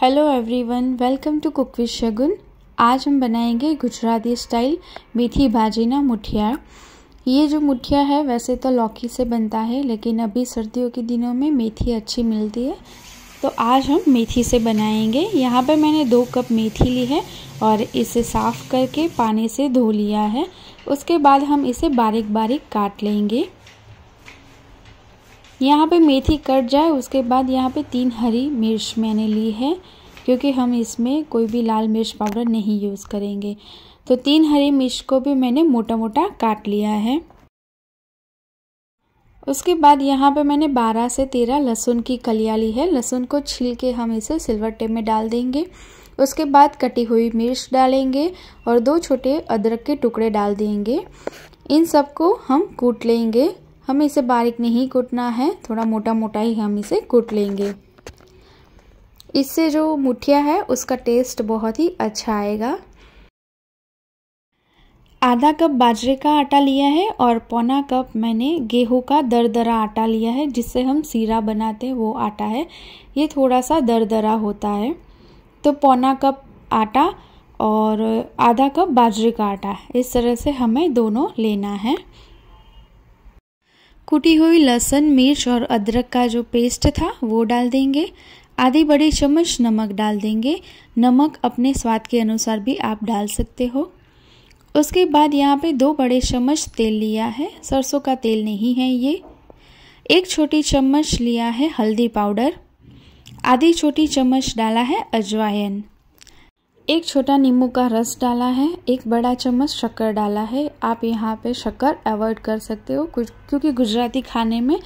hello everyone welcome to cook with Shagun आज हम बनाएंगे गुजराती स्टाइल मीठी भाजी ना मुठिया ये जो मुठिया है वैसे तो लौकी से बनता है लेकिन अभी सर्दियों के दिनों में मेथी अच्छी मिलती है तो आज हम मेथी से बनाएंगे यहाँ पर मैंने दो कप मेथी ली है और इसे साफ़ करके पानी से धो लिया है उसके बाद हम इसे बारीक बारीक काट लेंगे यहाँ पे मेथी कट जाए उसके बाद यहाँ पे तीन हरी मिर्च मैंने ली है क्योंकि हम इसमें कोई भी लाल मिर्च पाउडर नहीं यूज़ करेंगे तो तीन हरी मिर्च को भी मैंने मोटा मोटा काट लिया है उसके बाद यहाँ पे मैंने 12 से 13 लहसुन की कलिया ली है लहसुन को छील के हम इसे सिल्वर टेप में डाल देंगे उसके बाद कटी हुई मिर्च डालेंगे और दो छोटे अदरक के टुकड़े डाल देंगे इन सबको हम कूट लेंगे हमें इसे बारीक नहीं कूटना है थोड़ा मोटा मोटा ही हम इसे कूट लेंगे इससे जो मुठिया है उसका टेस्ट बहुत ही अच्छा आएगा आधा कप बाजरे का आटा लिया है और पौना कप मैंने गेहूं का दरदरा आटा लिया है जिससे हम सीरा बनाते हैं वो आटा है ये थोड़ा सा दरदरा होता है तो पौना कप आटा और आधा कप बाजरे का आटा इस तरह से हमें दोनों लेना है कुटी हुई लहसुन मिर्च और अदरक का जो पेस्ट था वो डाल देंगे आधी बड़ी चम्मच नमक डाल देंगे नमक अपने स्वाद के अनुसार भी आप डाल सकते हो उसके बाद यहाँ पे दो बड़े चम्मच तेल लिया है सरसों का तेल नहीं है ये एक छोटी चम्मच लिया है हल्दी पाउडर आधी छोटी चम्मच डाला है अजवाइन एक छोटा नींबू का रस डाला है एक बड़ा चम्मच शक्कर डाला है आप यहाँ पे शक्कर अवॉइड कर सकते हो क्योंकि गुजराती खाने में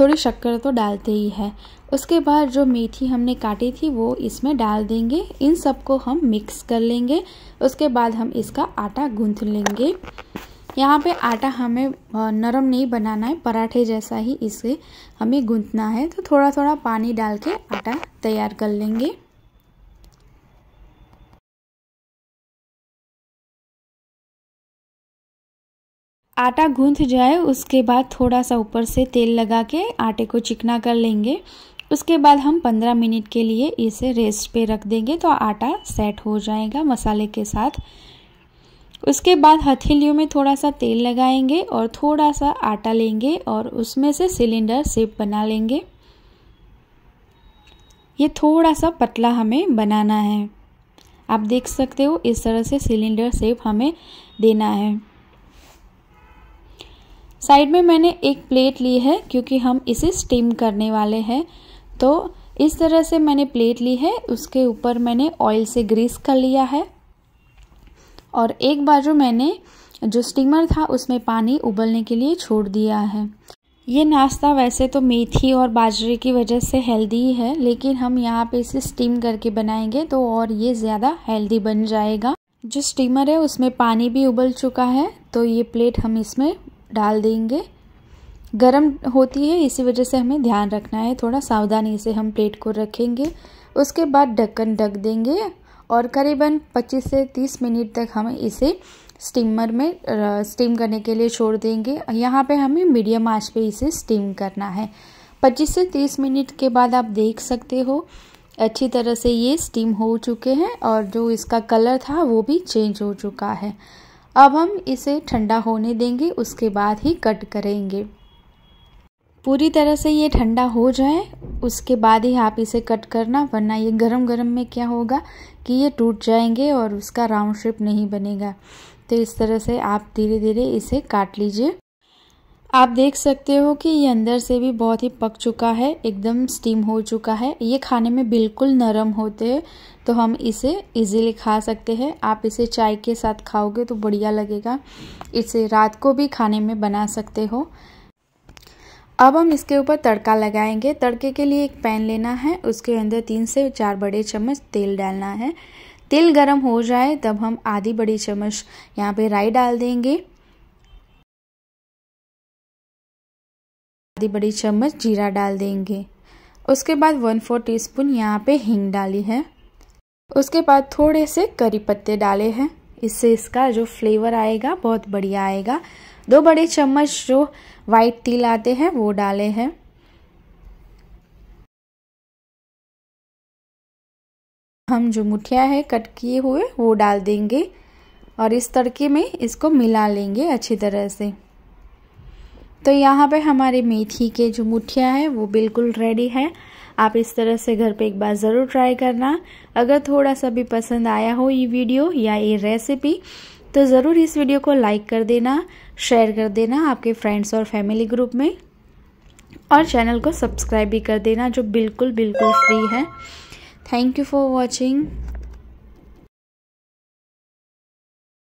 थोड़ी शक्कर तो डालते ही है उसके बाद जो मेथी हमने काटी थी वो इसमें डाल देंगे इन सबको हम मिक्स कर लेंगे उसके बाद हम इसका आटा गूंथ लेंगे यहाँ पे आटा हमें नरम नहीं बनाना है पराठे जैसा ही इसे हमें गूंथना है तो थोड़ा थोड़ा पानी डाल के आटा तैयार कर लेंगे आटा गूंथ जाए उसके बाद थोड़ा सा ऊपर से तेल लगा के आटे को चिकना कर लेंगे उसके बाद हम 15 मिनट के लिए इसे रेस्ट पे रख देंगे तो आटा सेट हो जाएगा मसाले के साथ उसके बाद हथेलियों में थोड़ा सा तेल लगाएंगे और थोड़ा सा आटा लेंगे और उसमें से सिलेंडर सेप बना लेंगे ये थोड़ा सा पतला हमें बनाना है आप देख सकते हो इस तरह से सिलेंडर सेप हमें देना है साइड में मैंने एक प्लेट ली है क्योंकि हम इसे स्टीम करने वाले हैं तो इस तरह से मैंने प्लेट ली है उसके ऊपर मैंने ऑयल से ग्रीस कर लिया है और एक बाजू मैंने जो स्टीमर था उसमें पानी उबलने के लिए छोड़ दिया है ये नाश्ता वैसे तो मेथी और बाजरे की वजह से हेल्दी है लेकिन हम यहाँ पे इसे स्टीम करके बनाएंगे तो और ये ज़्यादा हेल्दी बन जाएगा जो स्टीमर है उसमें पानी भी उबल चुका है तो ये प्लेट हम इसमें डाल देंगे गर्म होती है इसी वजह से हमें ध्यान रखना है थोड़ा सावधानी से हम प्लेट को रखेंगे उसके बाद ढक्कन ढक देंगे और करीबन 25 से 30 मिनट तक हम इसे स्टीमर में स्टीम करने के लिए छोड़ देंगे यहाँ पे हमें मीडियम आंच पे इसे स्टीम करना है 25 से 30 मिनट के बाद आप देख सकते हो अच्छी तरह से ये स्टीम हो चुके हैं और जो इसका कलर था वो भी चेंज हो चुका है अब हम इसे ठंडा होने देंगे उसके बाद ही कट करेंगे पूरी तरह से ये ठंडा हो जाए उसके बाद ही आप इसे कट करना वरना ये गरम गरम में क्या होगा कि ये टूट जाएंगे और उसका राउंड शेप नहीं बनेगा तो इस तरह से आप धीरे धीरे इसे काट लीजिए आप देख सकते हो कि ये अंदर से भी बहुत ही पक चुका है एकदम स्टीम हो चुका है ये खाने में बिल्कुल नरम होते हैं तो हम इसे इजीली खा सकते हैं आप इसे चाय के साथ खाओगे तो बढ़िया लगेगा इसे रात को भी खाने में बना सकते हो अब हम इसके ऊपर तड़का लगाएंगे तड़के के लिए एक पैन लेना है उसके अंदर तीन से चार बड़े चम्मच तेल डालना है तेल गर्म हो जाए तब हम आधी बड़ी चम्मच यहाँ पे राई डाल देंगे आधी बड़ी चम्मच जीरा डाल देंगे उसके बाद वन फोर टी स्पून यहाँ पे हींग डाली है उसके बाद थोड़े से करी पत्ते डाले हैं इससे इसका जो फ्लेवर आएगा बहुत बढ़िया आएगा दो बड़े चम्मच जो वाइट तिल आते हैं वो डाले हैं हम जो मुठिया है कट किए हुए वो डाल देंगे और इस तड़के में इसको मिला लेंगे अच्छी तरह से तो यहाँ पे हमारे मेथी के जो मुठिया है वो बिल्कुल रेडी है आप इस तरह से घर पे एक बार ज़रूर ट्राई करना अगर थोड़ा सा भी पसंद आया हो ये वीडियो या ये रेसिपी तो ज़रूर इस वीडियो को लाइक कर देना शेयर कर देना आपके फ्रेंड्स और फैमिली ग्रुप में और चैनल को सब्सक्राइब भी कर देना जो बिल्कुल बिल्कुल फ्री है थैंक यू फॉर वॉचिंग